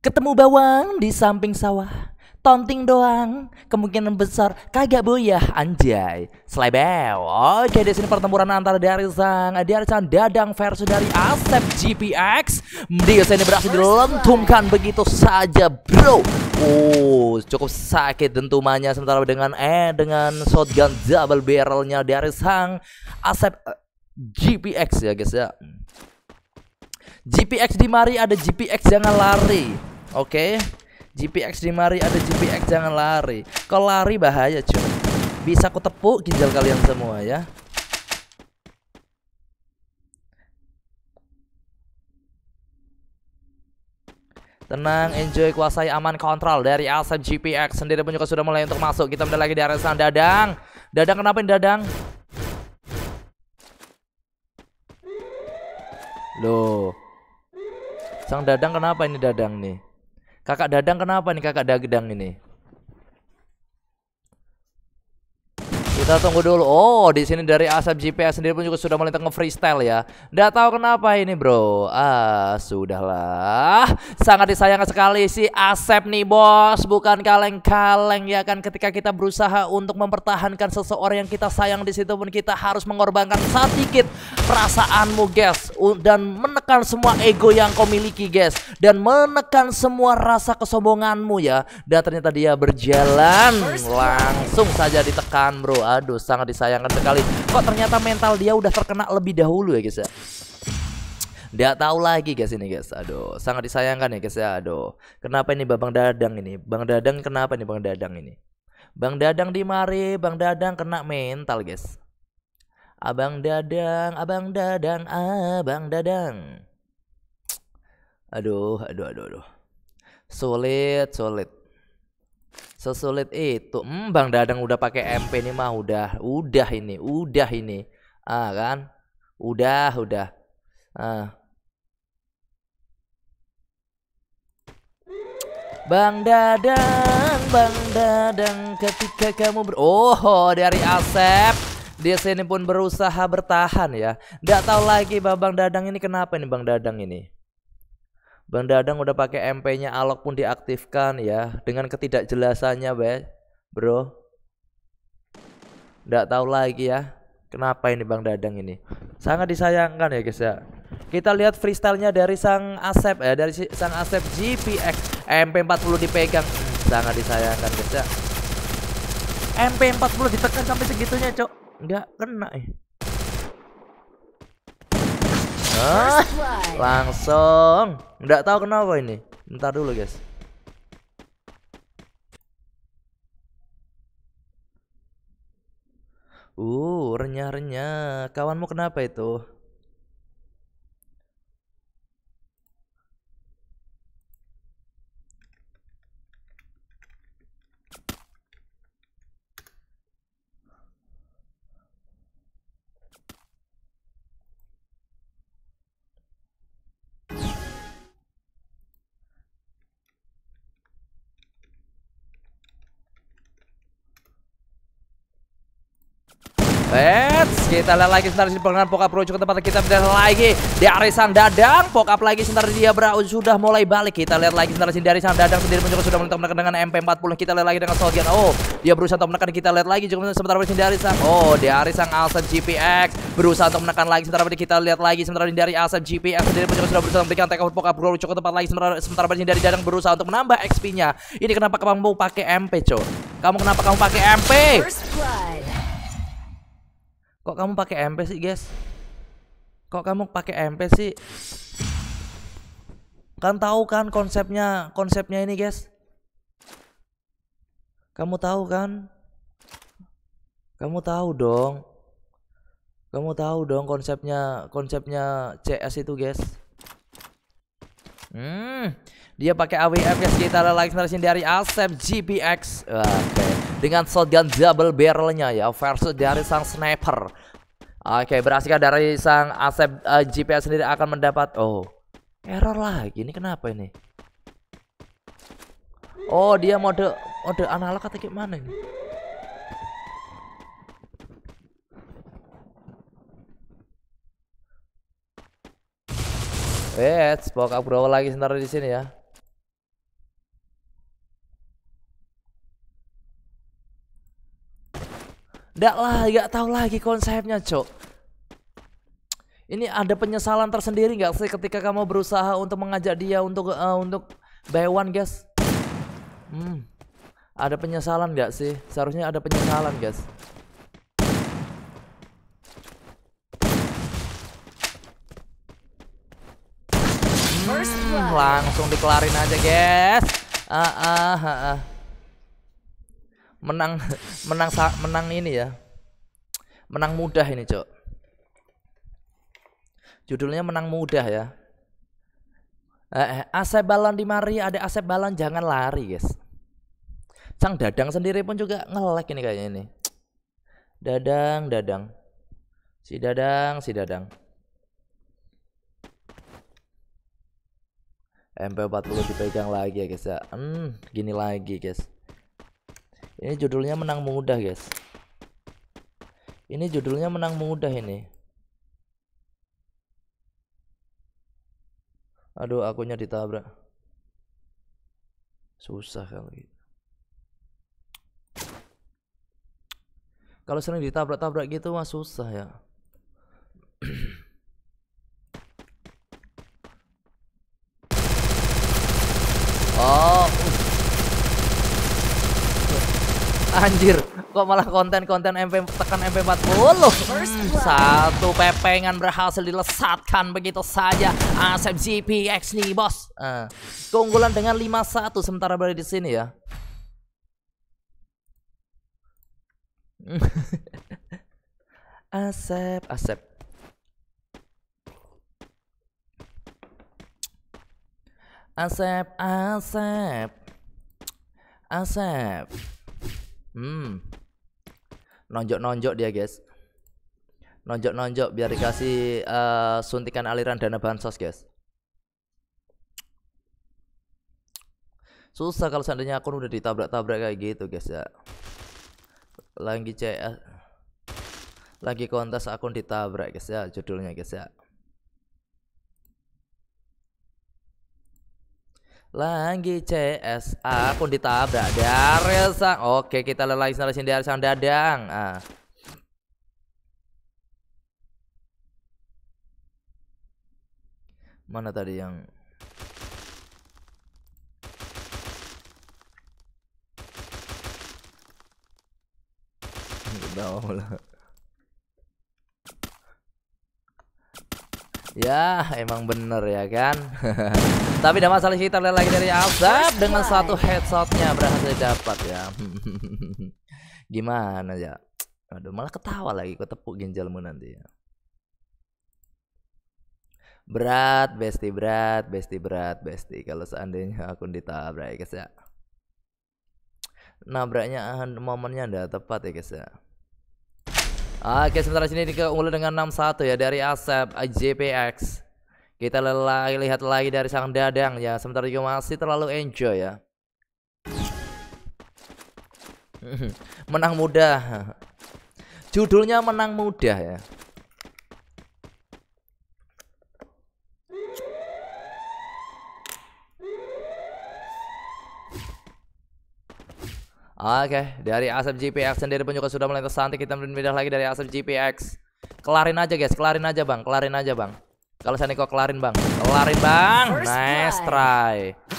Ketemu bawang di samping sawah, tonting doang, kemungkinan besar kagak boyah anjay. Slebel. Oke, di sini pertempuran antara dari sang dari sang Dadang versus dari Asep GPX. Dia sini berhasil dilentumkan begitu saja, bro. Oh, cukup sakit dentumannya sementara dengan eh dengan shotgun double barrelnya dari sang Asep uh, eh, GPX ya guys ya. GPX di mari ada GPX jangan lari. Oke. Okay? GPX di mari ada GPX jangan lari. Kalau lari bahaya, cuy. Bisa kutepuk ginjal kalian semua ya. Tenang, enjoy, kuasai, aman, kontrol dari Asam GPX sendiri pun juga sudah mulai untuk masuk. Kita mendadak lagi di area sana. Dadang, Dadang kenapa ini Dadang? Loh, Sang Dadang kenapa ini Dadang nih? Kakak Dadang kenapa nih kakak Dadang ini? Kita tunggu dulu. Oh, di sini dari Asap GPS sendiri pun juga sudah mulai nge-freestyle ya. Nggak tahu kenapa ini, Bro. Ah, sudahlah. Sangat disayangkan sekali si Asep nih, Bos. Bukan kaleng-kaleng ya kan ketika kita berusaha untuk mempertahankan seseorang yang kita sayang di situ pun kita harus mengorbankan sedikit perasaanmu, guys dan menekan semua ego yang kau miliki guys dan menekan semua rasa kesombonganmu ya dan ternyata dia berjalan langsung saja ditekan bro aduh sangat disayangkan sekali kok ternyata mental dia udah terkena lebih dahulu ya guys ya tidak tahu lagi guys ini guys. Aduh, sangat disayangkan ya guys ya. Aduh. Kenapa ini Bang Dadang ini? Bang Dadang kenapa nih Bang Dadang ini? Bang Dadang di mari, Bang Dadang kena mental guys. Abang Dadang, Abang Dadang, Abang Dadang. Aduh, aduh, aduh, aduh. Sulit, sulit. Sesulit itu. Hmm, Bang Dadang udah pakai MP nih mah udah, udah ini, udah ini. Ah, kan? Udah, udah. Ah. Bang Dadang, Bang Dadang ketika kamu ber Oh, dari Asep. Di sini pun berusaha bertahan ya. Nggak tahu lagi Bang Dadang ini kenapa ini Bang Dadang ini. Bang Dadang udah pakai MP-nya Alok pun diaktifkan ya dengan ketidakjelasannya, be. Bro. Nggak tahu lagi ya. Kenapa ini Bang Dadang ini? Sangat disayangkan ya, guys ya. Kita lihat freestyle-nya dari Sang Asep ya, dari Sang Asep GPX MP40 dipegang. Hmm, sangat disayangkan, guys ya. MP40 ditekan sampai segitunya, Cok nggak kena eh ah, langsung nggak tahu kenapa ini bentar dulu guys Uh, renyah-renyah. Kawanmu kenapa itu? Let's kita lihat lagi sebentar sini pengenalan pokap Pro ke tempat kita lihat lagi Di Arisan dadang pokap lagi sebentar dia berau sudah mulai balik kita lihat lagi sebentar sini dari sang dadang sendiri juga sudah mulai menekan dengan MP40 kita lihat lagi dengan Sogian oh dia berusaha untuk menekan kita lihat lagi juga sebentar sini dari sang oh dari Arisan Alsen GPX berusaha untuk menekan lagi sebentar kita lihat lagi sebentar di dari Alsen GPX sendiri juga sudah berusaha memberikan take out pokap Pro ke tempat lagi sebentar sebentar dari dadang berusaha untuk menambah XP-nya ini kenapa kamu mau pakai MP cow kamu kenapa kamu pakai MP Kok kamu pakai MP sih, guys? Kok kamu pakai MP sih? Kan tahu kan konsepnya, konsepnya ini, guys. Kamu tahu kan? Kamu tahu dong. Kamu tahu dong konsepnya, konsepnya CS itu, guys. Hmm, dia pakai AWF guys kita ada like dari Asep GPX. oke okay dengan shotgun double barrelnya ya versus dari sang sniper. Oke, okay, berhasilkah dari sang Asep uh, eh, GPS sendiri akan mendapat oh error lagi ini kenapa ini? Oh, dia mode mode analog atau gimana ini? Eh, bawa up lagi sebentar di sini ya. Nggak lah, nggak tahu lagi konsepnya, Cok. Ini ada penyesalan tersendiri nggak sih ketika kamu berusaha untuk mengajak dia untuk uh, untuk buy one, guys? Hmm. Ada penyesalan nggak sih? Seharusnya ada penyesalan, guys. Hmm, langsung dikelarin aja, guys. Ah, ah, ah, ah menang menang menang ini ya menang mudah ini cok judulnya menang mudah ya eh, eh Asep Balon di mari ada Asep Balon jangan lari guys Cang Dadang sendiri pun juga ngelek ini kayaknya ini Dadang Dadang si Dadang si Dadang MP40 dipegang lagi ya guys ya hmm, gini lagi guys ini judulnya menang mudah, guys. Ini judulnya menang mudah ini. Aduh, akunya ditabrak. Susah kali. gitu. Kalau sering ditabrak-tabrak gitu mah susah ya. oh, Anjir, kok malah konten-konten MP tekan MP40. Hmm, satu pepengan berhasil dilesatkan begitu saja. Asep GPX nih, Bos. Uh, keunggulan dengan 5-1 sementara berada di sini ya. asep, Asep. Asep, Asep. Asep. Hmm. Nonjok-nonjok dia, guys. Nonjok-nonjok biar dikasih uh, suntikan aliran dana bansos, guys. Susah kalau seandainya akun udah ditabrak-tabrak kayak gitu, guys ya. Lagi CS lagi kontes akun ditabrak, guys ya, judulnya, guys ya. lagi CS aku ditabrak dari sang oke kita lelai snarsin dari sang dadang ah. mana tadi yang bawah lah Ya, emang bener ya kan. Tapi tidak masalah kita lihat lagi dari Alzab dengan satu headshotnya berhasil dapat ya. Gimana ya? Aduh, malah ketawa lagi kok tepuk ginjalmu nanti ya. Berat, besti berat, besti berat, besti. Kalau seandainya aku ditabrak ya guys ya. Nabraknya momennya ndak tepat ya guys ya. Oke, sementara sini keunggulan dengan 6-1 ya dari Asep eh, JPX. Kita lelai, lihat lagi dari Sang Dadang ya. Sementara juga masih terlalu enjoy ya. Menang mudah. Judulnya menang mudah ya. Oke, dari Asap GPX sendiri pun juga sudah mulai tersantik kita pindah lagi dari Asap GPX. Kelarin aja guys, kelarin aja bang, kelarin aja bang. Kalau saya kok kelarin bang, kelarin bang. Nice try.